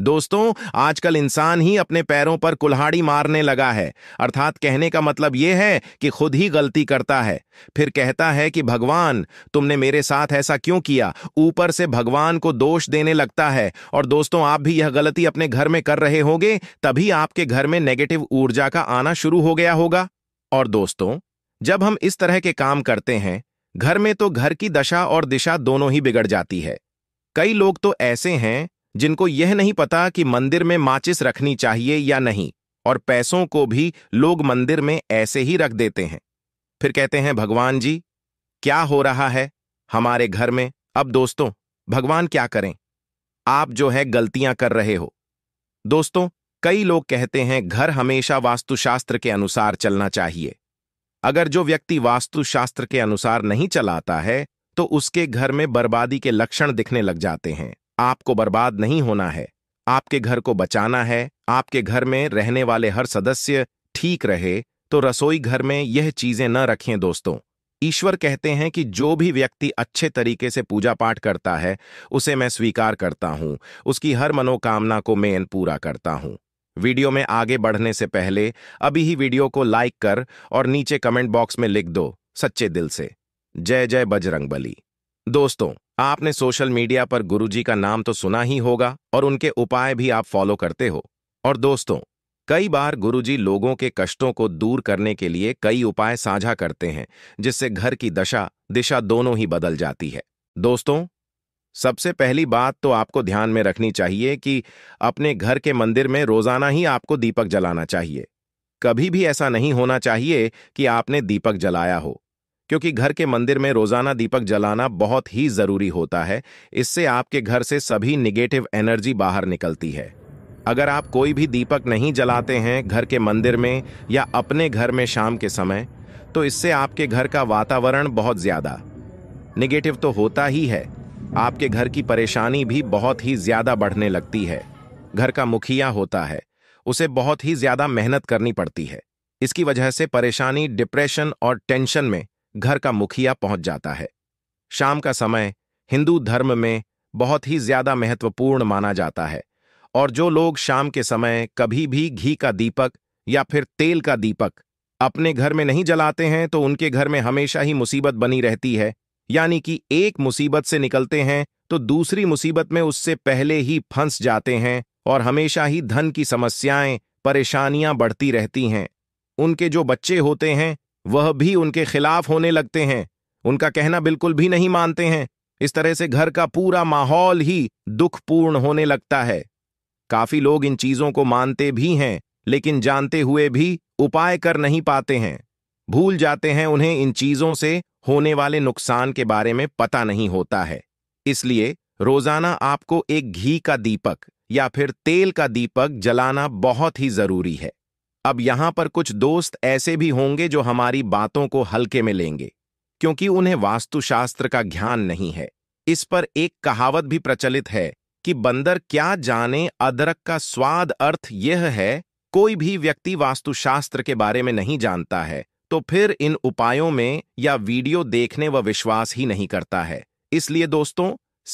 दोस्तों आजकल इंसान ही अपने पैरों पर कुल्हाड़ी मारने लगा है अर्थात कहने का मतलब यह है कि खुद ही गलती करता है फिर कहता है कि भगवान तुमने मेरे साथ ऐसा क्यों किया ऊपर से भगवान को दोष देने लगता है और दोस्तों आप भी यह गलती अपने घर में कर रहे होंगे तभी आपके घर में नेगेटिव ऊर्जा का आना शुरू हो गया होगा और दोस्तों जब हम इस तरह के काम करते हैं घर में तो घर की दशा और दिशा दोनों ही बिगड़ जाती है कई लोग तो ऐसे हैं जिनको यह नहीं पता कि मंदिर में माचिस रखनी चाहिए या नहीं और पैसों को भी लोग मंदिर में ऐसे ही रख देते हैं फिर कहते हैं भगवान जी क्या हो रहा है हमारे घर में अब दोस्तों भगवान क्या करें आप जो है गलतियां कर रहे हो दोस्तों कई लोग कहते हैं घर हमेशा वास्तुशास्त्र के अनुसार चलना चाहिए अगर जो व्यक्ति वास्तुशास्त्र के अनुसार नहीं चलाता है तो उसके घर में बर्बादी के लक्षण दिखने लग जाते हैं आपको बर्बाद नहीं होना है आपके घर को बचाना है आपके घर में रहने वाले हर सदस्य ठीक रहे तो रसोई घर में यह चीजें न रखें दोस्तों ईश्वर कहते हैं कि जो भी व्यक्ति अच्छे तरीके से पूजा पाठ करता है उसे मैं स्वीकार करता हूं उसकी हर मनोकामना को मैं पूरा करता हूं वीडियो में आगे बढ़ने से पहले अभी ही वीडियो को लाइक कर और नीचे कमेंट बॉक्स में लिख दो सच्चे दिल से जय जय बजरंगबली दोस्तों आपने सोशल मीडिया पर गुरुजी का नाम तो सुना ही होगा और उनके उपाय भी आप फॉलो करते हो और दोस्तों कई बार गुरुजी लोगों के कष्टों को दूर करने के लिए कई उपाय साझा करते हैं जिससे घर की दशा दिशा दोनों ही बदल जाती है दोस्तों सबसे पहली बात तो आपको ध्यान में रखनी चाहिए कि अपने घर के मंदिर में रोजाना ही आपको दीपक जलाना चाहिए कभी भी ऐसा नहीं होना चाहिए कि आपने दीपक जलाया हो क्योंकि घर के मंदिर में रोजाना दीपक जलाना बहुत ही जरूरी होता है इससे आपके घर से सभी निगेटिव एनर्जी बाहर निकलती है अगर आप कोई भी दीपक नहीं जलाते हैं घर के मंदिर में या अपने घर में शाम के समय तो इससे आपके घर का वातावरण बहुत ज्यादा निगेटिव तो होता ही है आपके घर की परेशानी भी बहुत ही ज्यादा बढ़ने लगती है घर का मुखिया होता है उसे बहुत ही ज्यादा मेहनत करनी पड़ती है इसकी वजह से परेशानी डिप्रेशन और टेंशन में घर का मुखिया पहुंच जाता है शाम का समय हिंदू धर्म में बहुत ही ज्यादा महत्वपूर्ण माना जाता है और जो लोग शाम के समय कभी भी घी का दीपक या फिर तेल का दीपक अपने घर में नहीं जलाते हैं तो उनके घर में हमेशा ही मुसीबत बनी रहती है यानी कि एक मुसीबत से निकलते हैं तो दूसरी मुसीबत में उससे पहले ही फंस जाते हैं और हमेशा ही धन की समस्याएं परेशानियां बढ़ती रहती हैं उनके जो बच्चे होते हैं वह भी उनके खिलाफ होने लगते हैं उनका कहना बिल्कुल भी नहीं मानते हैं इस तरह से घर का पूरा माहौल ही दुखपूर्ण होने लगता है काफी लोग इन चीजों को मानते भी हैं लेकिन जानते हुए भी उपाय कर नहीं पाते हैं भूल जाते हैं उन्हें इन चीजों से होने वाले नुकसान के बारे में पता नहीं होता है इसलिए रोजाना आपको एक घी का दीपक या फिर तेल का दीपक जलाना बहुत ही जरूरी है अब यहां पर कुछ दोस्त ऐसे भी होंगे जो हमारी बातों को हल्के में लेंगे क्योंकि उन्हें वास्तुशास्त्र का ज्ञान नहीं है इस पर एक कहावत भी प्रचलित है कि बंदर क्या जाने अदरक का स्वाद अर्थ यह है कोई भी व्यक्ति वास्तुशास्त्र के बारे में नहीं जानता है तो फिर इन उपायों में या वीडियो देखने व विश्वास ही नहीं करता है इसलिए दोस्तों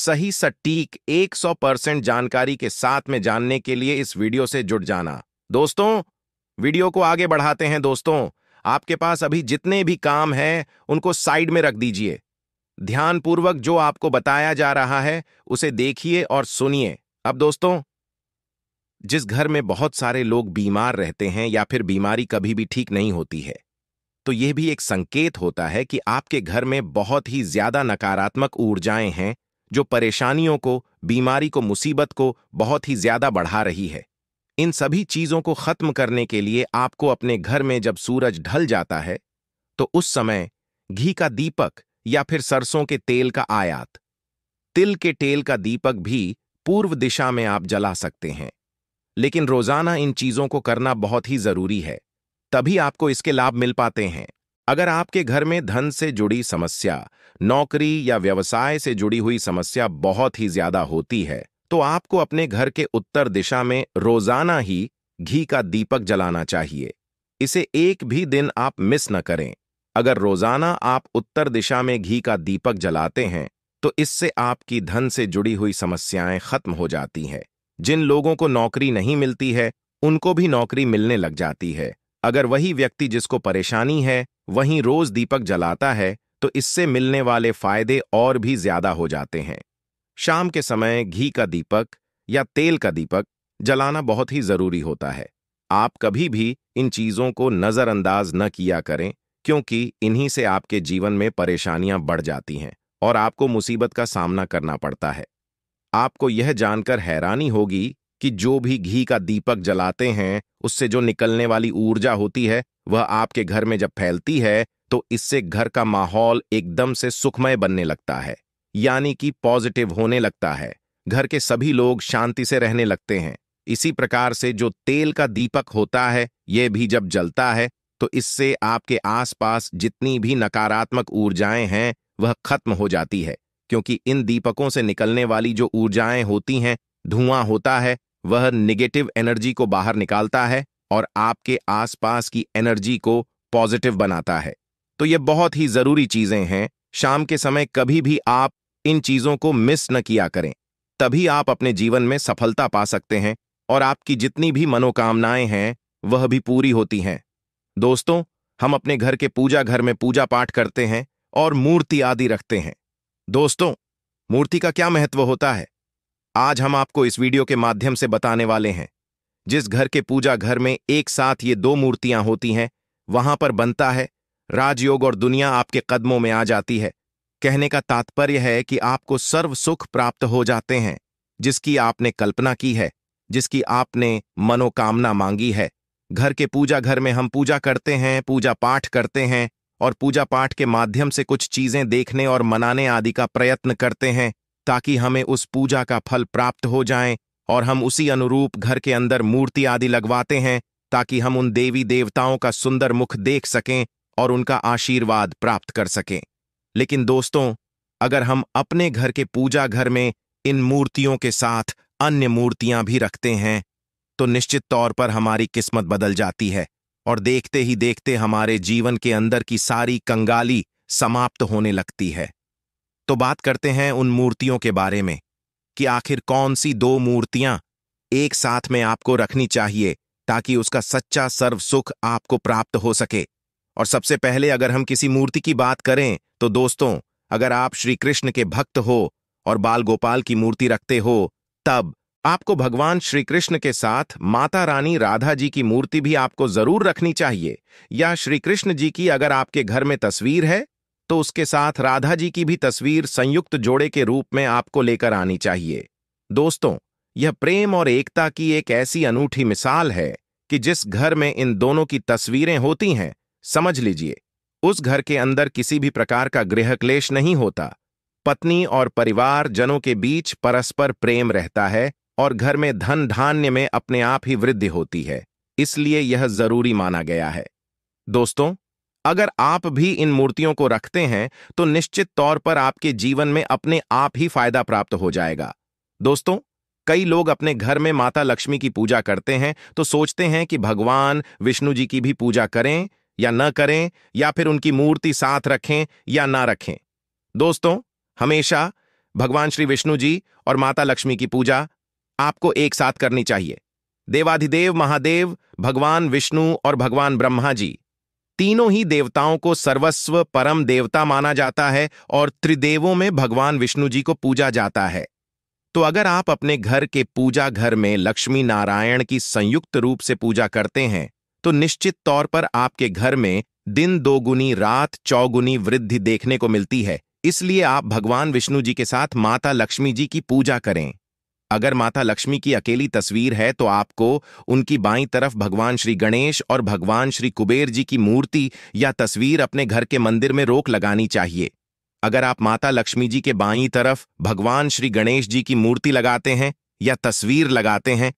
सही सटीक 100 परसेंट जानकारी के साथ में जानने के लिए इस वीडियो से जुड़ जाना दोस्तों वीडियो को आगे बढ़ाते हैं दोस्तों आपके पास अभी जितने भी काम हैं उनको साइड में रख दीजिए ध्यानपूर्वक जो आपको बताया जा रहा है उसे देखिए और सुनिए अब दोस्तों जिस घर में बहुत सारे लोग बीमार रहते हैं या फिर बीमारी कभी भी ठीक नहीं होती है तो यह भी एक संकेत होता है कि आपके घर में बहुत ही ज्यादा नकारात्मक ऊर्जाएं हैं जो परेशानियों को बीमारी को मुसीबत को बहुत ही ज्यादा बढ़ा रही है इन सभी चीजों को खत्म करने के लिए आपको अपने घर में जब सूरज ढल जाता है तो उस समय घी का दीपक या फिर सरसों के तेल का आयात तिल के तेल का दीपक भी पूर्व दिशा में आप जला सकते हैं लेकिन रोजाना इन चीजों को करना बहुत ही जरूरी है तभी आपको इसके लाभ मिल पाते हैं अगर आपके घर में धन से जुड़ी समस्या नौकरी या व्यवसाय से जुड़ी हुई समस्या बहुत ही ज्यादा होती है तो आपको अपने घर के उत्तर दिशा में रोजाना ही घी का दीपक जलाना चाहिए इसे एक भी दिन आप मिस न करें अगर रोजाना आप उत्तर दिशा में घी का दीपक जलाते हैं तो इससे आपकी धन से जुड़ी हुई समस्याएं खत्म हो जाती हैं जिन लोगों को नौकरी नहीं मिलती है उनको भी नौकरी मिलने लग जाती है अगर वही व्यक्ति जिसको परेशानी है वहीं रोज दीपक जलाता है तो इससे मिलने वाले फायदे और भी ज्यादा हो जाते हैं शाम के समय घी का दीपक या तेल का दीपक जलाना बहुत ही जरूरी होता है आप कभी भी इन चीजों को नजरअंदाज न किया करें क्योंकि इन्हीं से आपके जीवन में परेशानियां बढ़ जाती हैं और आपको मुसीबत का सामना करना पड़ता है आपको यह जानकर हैरानी होगी कि जो भी घी का दीपक जलाते हैं उससे जो निकलने वाली ऊर्जा होती है वह आपके घर में जब फैलती है तो इससे घर का माहौल एकदम से सुखमय बनने लगता है यानी कि पॉजिटिव होने लगता है घर के सभी लोग शांति से रहने लगते हैं इसी प्रकार से जो तेल का दीपक होता है ये भी जब जलता है तो इससे आपके आसपास जितनी भी नकारात्मक ऊर्जाएं हैं वह खत्म हो जाती है क्योंकि इन दीपकों से निकलने वाली जो ऊर्जाएं होती हैं धुआं होता है वह निगेटिव एनर्जी को बाहर निकालता है और आपके आसपास की एनर्जी को पॉजिटिव बनाता है तो ये बहुत ही जरूरी चीजें हैं शाम के समय कभी भी आप इन चीजों को मिस न किया करें तभी आप अपने जीवन में सफलता पा सकते हैं और आपकी जितनी भी मनोकामनाएं हैं वह भी पूरी होती हैं दोस्तों हम अपने घर के पूजा घर में पूजा पाठ करते हैं और मूर्ति आदि रखते हैं दोस्तों मूर्ति का क्या महत्व होता है आज हम आपको इस वीडियो के माध्यम से बताने वाले हैं जिस घर के पूजा घर में एक साथ ये दो मूर्तियां होती हैं वहां पर बनता है राजयोग और दुनिया आपके कदमों में आ जाती है कहने का तात्पर्य है कि आपको सर्व सुख प्राप्त हो जाते हैं जिसकी आपने कल्पना की है जिसकी आपने मनोकामना मांगी है घर के पूजा घर में हम पूजा करते हैं पूजा पाठ करते हैं और पूजा पाठ के माध्यम से कुछ चीजें देखने और मनाने आदि का प्रयत्न करते हैं ताकि हमें उस पूजा का फल प्राप्त हो जाए और हम उसी अनुरूप घर के अंदर मूर्ति आदि लगवाते हैं ताकि हम उन देवी देवताओं का सुंदर मुख देख सकें और उनका आशीर्वाद प्राप्त कर सकें लेकिन दोस्तों अगर हम अपने घर के पूजा घर में इन मूर्तियों के साथ अन्य मूर्तियां भी रखते हैं तो निश्चित तौर पर हमारी किस्मत बदल जाती है और देखते ही देखते हमारे जीवन के अंदर की सारी कंगाली समाप्त होने लगती है तो बात करते हैं उन मूर्तियों के बारे में कि आखिर कौन सी दो मूर्तियां एक साथ में आपको रखनी चाहिए ताकि उसका सच्चा सर्व सुख आपको प्राप्त हो सके और सबसे पहले अगर हम किसी मूर्ति की बात करें तो दोस्तों अगर आप श्री कृष्ण के भक्त हो और बाल गोपाल की मूर्ति रखते हो तब आपको भगवान श्री कृष्ण के साथ माता रानी राधा जी की मूर्ति भी आपको जरूर रखनी चाहिए या श्री कृष्ण जी की अगर आपके घर में तस्वीर है तो उसके साथ राधा जी की भी तस्वीर संयुक्त जोड़े के रूप में आपको लेकर आनी चाहिए दोस्तों यह प्रेम और एकता की एक ऐसी अनूठी मिसाल है कि जिस घर में इन दोनों की तस्वीरें होती हैं समझ लीजिए उस घर के अंदर किसी भी प्रकार का गृह क्लेश नहीं होता पत्नी और परिवार जनों के बीच परस्पर प्रेम रहता है और घर में धन धान्य में अपने आप ही वृद्धि होती है इसलिए यह जरूरी माना गया है दोस्तों अगर आप भी इन मूर्तियों को रखते हैं तो निश्चित तौर पर आपके जीवन में अपने आप ही फायदा प्राप्त हो जाएगा दोस्तों कई लोग अपने घर में माता लक्ष्मी की पूजा करते हैं तो सोचते हैं कि भगवान विष्णु जी की भी पूजा करें या न करें या फिर उनकी मूर्ति साथ रखें या ना रखें दोस्तों हमेशा भगवान श्री विष्णु जी और माता लक्ष्मी की पूजा आपको एक साथ करनी चाहिए देवाधिदेव महादेव भगवान विष्णु और भगवान ब्रह्मा जी तीनों ही देवताओं को सर्वस्व परम देवता माना जाता है और त्रिदेवों में भगवान विष्णु जी को पूजा जाता है तो अगर आप अपने घर के पूजा घर में लक्ष्मी नारायण की संयुक्त रूप से पूजा करते हैं तो निश्चित तौर पर आपके घर में दिन दोगुनी रात चौगुनी वृद्धि देखने को मिलती है इसलिए आप भगवान विष्णु जी के साथ माता लक्ष्मी जी की पूजा करें अगर माता लक्ष्मी की अकेली तस्वीर है तो आपको उनकी बाईं तरफ भगवान श्री गणेश और भगवान श्री कुबेर जी की मूर्ति या तस्वीर अपने घर के मंदिर में रोक लगानी चाहिए अगर आप माता लक्ष्मी जी के बाईं तरफ भगवान श्री गणेश जी की मूर्ति लगाते हैं या तस्वीर लगाते हैं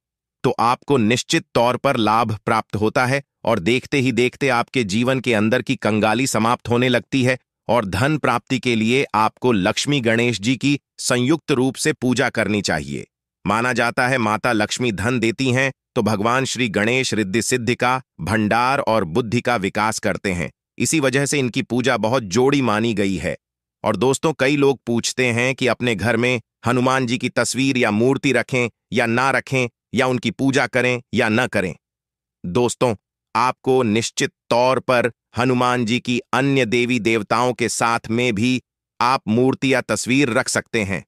तो आपको निश्चित तौर पर लाभ प्राप्त होता है और देखते ही देखते आपके जीवन के अंदर की कंगाली समाप्त होने लगती है और धन प्राप्ति के लिए आपको लक्ष्मी गणेश जी की संयुक्त रूप से पूजा करनी चाहिए माना जाता है माता लक्ष्मी धन देती हैं तो भगवान श्री गणेश रिद्धि सिद्धि का भंडार और बुद्धि का विकास करते हैं इसी वजह से इनकी पूजा बहुत जोड़ी मानी गई है और दोस्तों कई लोग पूछते हैं कि अपने घर में हनुमान जी की तस्वीर या मूर्ति रखें या ना रखें या उनकी पूजा करें या न करें दोस्तों आपको निश्चित तौर पर हनुमान जी की अन्य देवी देवताओं के साथ में भी आप मूर्ति या तस्वीर रख सकते हैं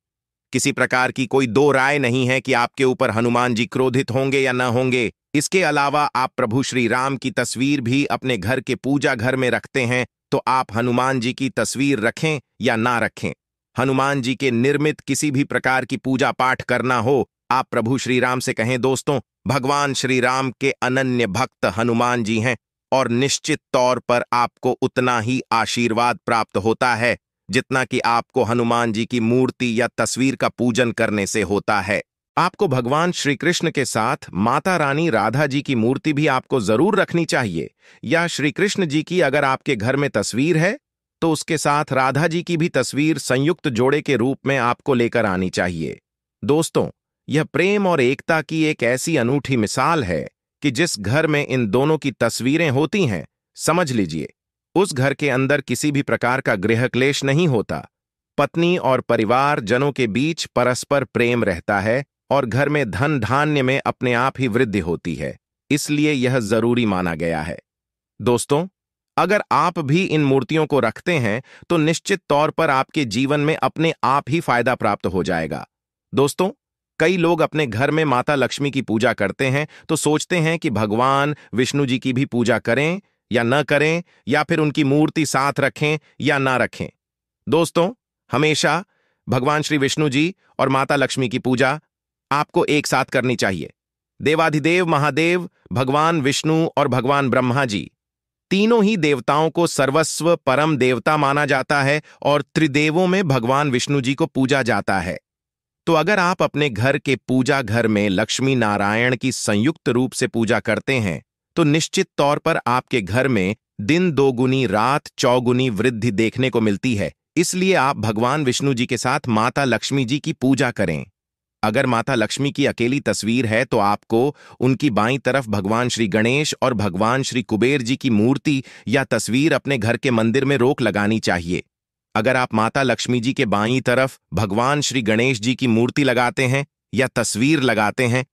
किसी प्रकार की कोई दो राय नहीं है कि आपके ऊपर हनुमान जी क्रोधित होंगे या न होंगे इसके अलावा आप प्रभु श्री राम की तस्वीर भी अपने घर के पूजा घर में रखते हैं तो आप हनुमान जी की तस्वीर रखें या ना रखें हनुमान जी के निर्मित किसी भी प्रकार की पूजा पाठ करना हो आप प्रभु श्री राम से कहें दोस्तों भगवान श्री राम के अनन्य भक्त हनुमान जी हैं और निश्चित तौर पर आपको उतना ही आशीर्वाद प्राप्त होता है जितना कि आपको हनुमान जी की मूर्ति या तस्वीर का पूजन करने से होता है आपको भगवान श्री कृष्ण के साथ माता रानी राधा जी की मूर्ति भी आपको जरूर रखनी चाहिए या श्री कृष्ण जी की अगर आपके घर में तस्वीर है तो उसके साथ राधा जी की भी तस्वीर संयुक्त जोड़े के रूप में आपको लेकर आनी चाहिए दोस्तों यह प्रेम और एकता की एक ऐसी अनूठी मिसाल है कि जिस घर में इन दोनों की तस्वीरें होती हैं समझ लीजिए उस घर के अंदर किसी भी प्रकार का गृह क्लेश नहीं होता पत्नी और परिवार जनों के बीच परस्पर प्रेम रहता है और घर में धन धान्य में अपने आप ही वृद्धि होती है इसलिए यह जरूरी माना गया है दोस्तों अगर आप भी इन मूर्तियों को रखते हैं तो निश्चित तौर पर आपके जीवन में अपने आप ही फायदा प्राप्त हो जाएगा दोस्तों कई लोग अपने घर में माता लक्ष्मी की पूजा करते हैं तो सोचते हैं कि भगवान विष्णु जी की भी पूजा करें या न करें या फिर उनकी मूर्ति साथ रखें या ना रखें दोस्तों हमेशा भगवान श्री विष्णु जी और माता लक्ष्मी की पूजा आपको एक साथ करनी चाहिए देवाधिदेव महादेव भगवान विष्णु और भगवान ब्रह्मा जी तीनों ही देवताओं को सर्वस्व परम देवता माना जाता है और त्रिदेवों में भगवान विष्णु जी को पूजा जाता है तो अगर आप अपने घर के पूजा घर में लक्ष्मी नारायण की संयुक्त रूप से पूजा करते हैं तो निश्चित तौर पर आपके घर में दिन दोगुनी रात चौगुनी वृद्धि देखने को मिलती है इसलिए आप भगवान विष्णु जी के साथ माता लक्ष्मी जी की पूजा करें अगर माता लक्ष्मी की अकेली तस्वीर है तो आपको उनकी बाई तरफ भगवान श्री गणेश और भगवान श्री कुबेर जी की मूर्ति या तस्वीर अपने घर के मंदिर में रोक लगानी चाहिए अगर आप माता लक्ष्मी जी के बाई तरफ भगवान श्री गणेश जी की मूर्ति लगाते हैं या तस्वीर लगाते हैं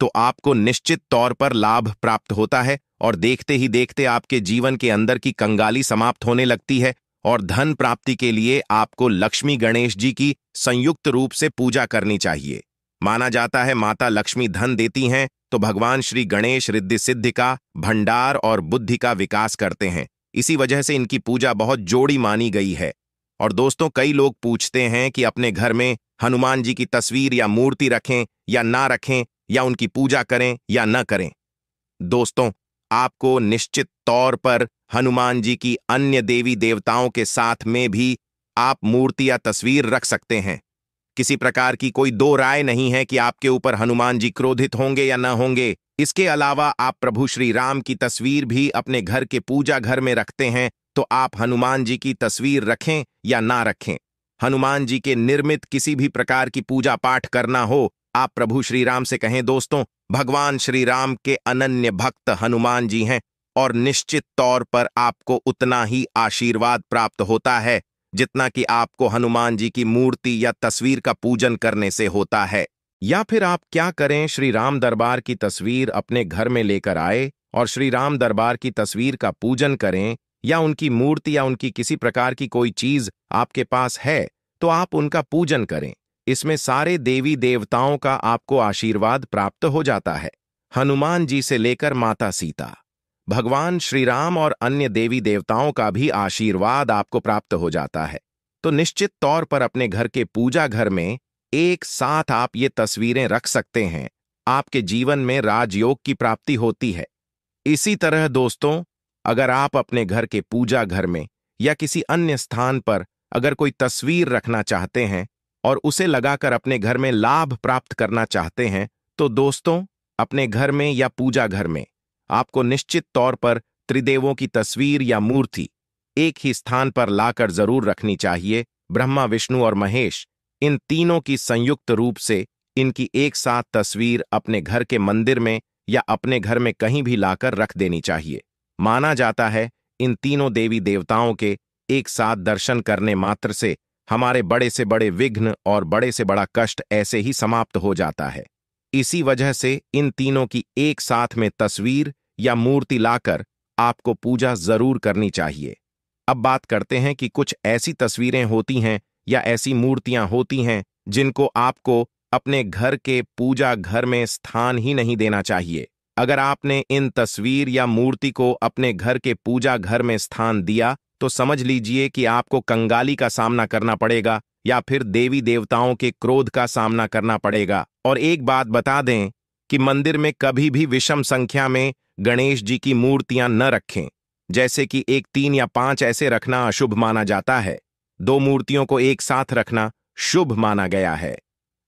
तो आपको निश्चित तौर पर लाभ प्राप्त होता है और देखते ही देखते आपके जीवन के अंदर की कंगाली समाप्त होने लगती है और धन प्राप्ति के लिए आपको लक्ष्मी गणेश जी की संयुक्त रूप से पूजा करनी चाहिए माना जाता है माता लक्ष्मी धन देती हैं तो भगवान श्री गणेश रिद्धि सिद्धि का भंडार और बुद्धि का विकास करते हैं इसी वजह से इनकी पूजा बहुत जोड़ी मानी गई है और दोस्तों कई लोग पूछते हैं कि अपने घर में हनुमान जी की तस्वीर या मूर्ति रखें या ना रखें या उनकी पूजा करें या न करें दोस्तों आपको निश्चित तौर पर हनुमान जी की अन्य देवी देवताओं के साथ में भी आप मूर्ति या तस्वीर रख सकते हैं किसी प्रकार की कोई दो राय नहीं है कि आपके ऊपर हनुमान जी क्रोधित होंगे या न होंगे इसके अलावा आप प्रभु श्री राम की तस्वीर भी अपने घर के पूजा घर में रखते हैं तो आप हनुमान जी की तस्वीर रखें या ना रखें हनुमान जी के निर्मित किसी भी प्रकार की पूजा पाठ करना हो आप प्रभु श्री राम से कहें दोस्तों भगवान श्री राम के अनन्य भक्त हनुमान जी हैं और निश्चित तौर पर आपको उतना ही आशीर्वाद प्राप्त होता है जितना कि आपको हनुमान जी की मूर्ति या तस्वीर का पूजन करने से होता है या फिर आप क्या करें श्री राम दरबार की तस्वीर अपने घर में लेकर आए और श्री राम दरबार की तस्वीर का पूजन करें या उनकी मूर्ति या उनकी किसी प्रकार की कोई चीज आपके पास है तो आप उनका पूजन करें इसमें सारे देवी देवताओं का आपको आशीर्वाद प्राप्त हो जाता है हनुमान जी से लेकर माता सीता भगवान श्री राम और अन्य देवी देवताओं का भी आशीर्वाद आपको प्राप्त हो जाता है तो निश्चित तौर पर अपने घर के पूजा घर में एक साथ आप ये तस्वीरें रख सकते हैं आपके जीवन में राजयोग की प्राप्ति होती है इसी तरह दोस्तों अगर आप अपने घर के पूजा घर में या किसी अन्य स्थान पर अगर कोई तस्वीर रखना चाहते हैं और उसे लगाकर अपने घर में लाभ प्राप्त करना चाहते हैं तो दोस्तों अपने घर में या पूजा घर में आपको निश्चित तौर पर त्रिदेवों की तस्वीर या मूर्ति एक ही स्थान पर लाकर जरूर रखनी चाहिए ब्रह्मा विष्णु और महेश इन तीनों की संयुक्त रूप से इनकी एक साथ तस्वीर अपने घर के मंदिर में या अपने घर में कहीं भी लाकर रख देनी चाहिए माना जाता है इन तीनों देवी देवताओं के एक साथ दर्शन करने मात्र से हमारे बड़े से बड़े विघ्न और बड़े से बड़ा कष्ट ऐसे ही समाप्त हो जाता है इसी वजह से इन तीनों की एक साथ में तस्वीर या मूर्ति लाकर आपको पूजा जरूर करनी चाहिए अब बात करते हैं कि कुछ ऐसी तस्वीरें होती हैं या ऐसी मूर्तियां होती हैं जिनको आपको अपने घर के पूजा घर में स्थान ही नहीं देना चाहिए अगर आपने इन तस्वीर या मूर्ति को अपने घर के पूजा घर में स्थान दिया तो समझ लीजिए कि आपको कंगाली का सामना करना पड़ेगा या फिर देवी देवताओं के क्रोध का सामना करना पड़ेगा और एक बात बता दें कि मंदिर में कभी भी विषम संख्या में गणेश जी की मूर्तियां न रखें जैसे कि एक तीन या पांच ऐसे रखना अशुभ माना जाता है दो मूर्तियों को एक साथ रखना शुभ माना गया है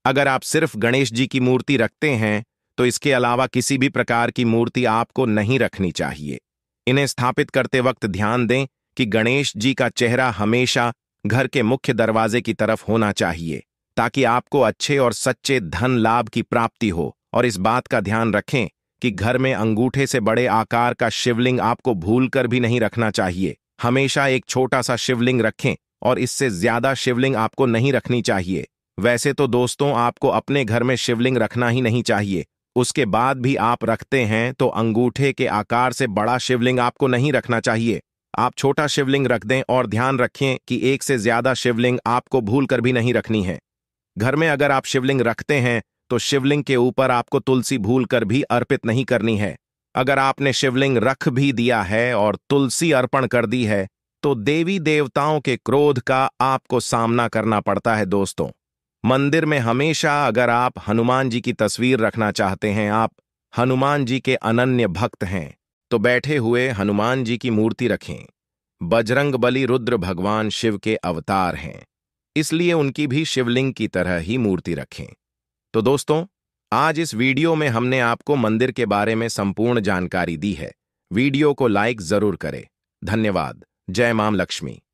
अगर आप सिर्फ गणेश जी की मूर्ति रखते हैं तो इसके अलावा किसी भी प्रकार की मूर्ति आपको नहीं रखनी चाहिए इन्हें स्थापित करते वक्त ध्यान दें कि गणेश जी का चेहरा हमेशा घर के मुख्य दरवाजे की तरफ होना चाहिए ताकि आपको अच्छे और सच्चे धन लाभ की प्राप्ति हो और इस बात का ध्यान रखें कि घर में अंगूठे से बड़े आकार का शिवलिंग आपको भूल कर भी नहीं रखना चाहिए हमेशा एक छोटा सा शिवलिंग रखें और इससे ज्यादा शिवलिंग आपको नहीं रखनी चाहिए वैसे तो दोस्तों आपको अपने घर में शिवलिंग रखना ही नहीं चाहिए उसके बाद भी आप रखते हैं तो अंगूठे के आकार से बड़ा शिवलिंग आपको नहीं रखना चाहिए आप छोटा शिवलिंग रख दें और ध्यान रखें कि एक से ज्यादा शिवलिंग आपको भूल कर भी नहीं रखनी है घर में अगर आप शिवलिंग रखते हैं तो शिवलिंग के ऊपर आपको तुलसी भूल कर भी अर्पित नहीं करनी है अगर आपने शिवलिंग रख भी दिया है और तुलसी अर्पण कर दी है तो देवी देवताओं के क्रोध का आपको सामना करना पड़ता है दोस्तों मंदिर में हमेशा अगर आप हनुमान जी की तस्वीर रखना चाहते हैं आप हनुमान जी के अनन्य भक्त हैं तो बैठे हुए हनुमान जी की मूर्ति रखें बजरंग बली रुद्र भगवान शिव के अवतार हैं इसलिए उनकी भी शिवलिंग की तरह ही मूर्ति रखें तो दोस्तों आज इस वीडियो में हमने आपको मंदिर के बारे में संपूर्ण जानकारी दी है वीडियो को लाइक जरूर करें धन्यवाद जय माम लक्ष्मी